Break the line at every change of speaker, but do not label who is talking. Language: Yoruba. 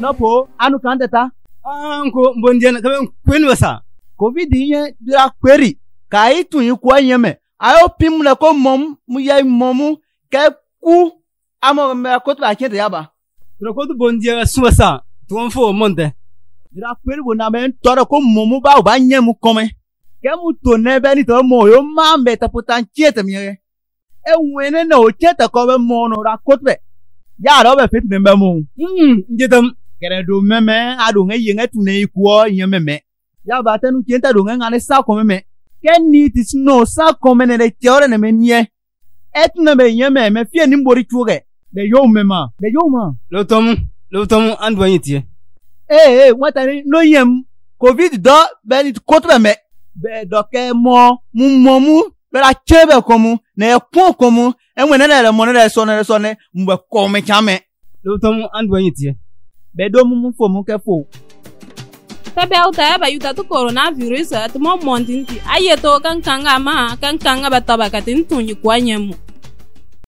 nopo anu kan teta anko ah, mbonjena kabe kwenwe sa covid nye dira kweri ka itu yin kwa yeme ayo pim le ko mom mu ye momu ke ku amo me ko tla kete yaba tro ko bonje suwa sa tuon fo monte dira kweri bo na me toro ko momu ba o ba nye mu kome ke mu to ne be ni to mo yo ma mbe ta potan chiete mi enwene na ochete ko be mo ra kotbe ya ro be fit me mu mm njitam kere do meme adu nge yenge tune ikuo nye meme ya ba tenu kienta do nge ngane sa ko meme ken ni tis no sa ko mene de tiore ne me nye et na be nye me me fie ni mbori chuge de yo mema de yo ma lo tom lo tom andu anyiti eh eh wata ni no yem covid do be ni kotbe me be do ke mo mu mo mu bela tse be kɔmu ne ye kpɔn kɔmu eŋue ne le, mɔ ne ɖe sɔ ne ɖe sɔ ne mu be kɔme tsa me. lóòótọ́ mu andu ẹyin tiẹ̀. bẹ dó mímú fòmù kẹfò.
tẹ́bẹ̀ awùtà yà bá yuta tó coronavirus ẹ̀ tó mọ̀ mọ̀ ntìntì ayé tó kankan ká má kankan ká bá tọ́ bá kàtí ntùn yìí kó ẹ̀ mu.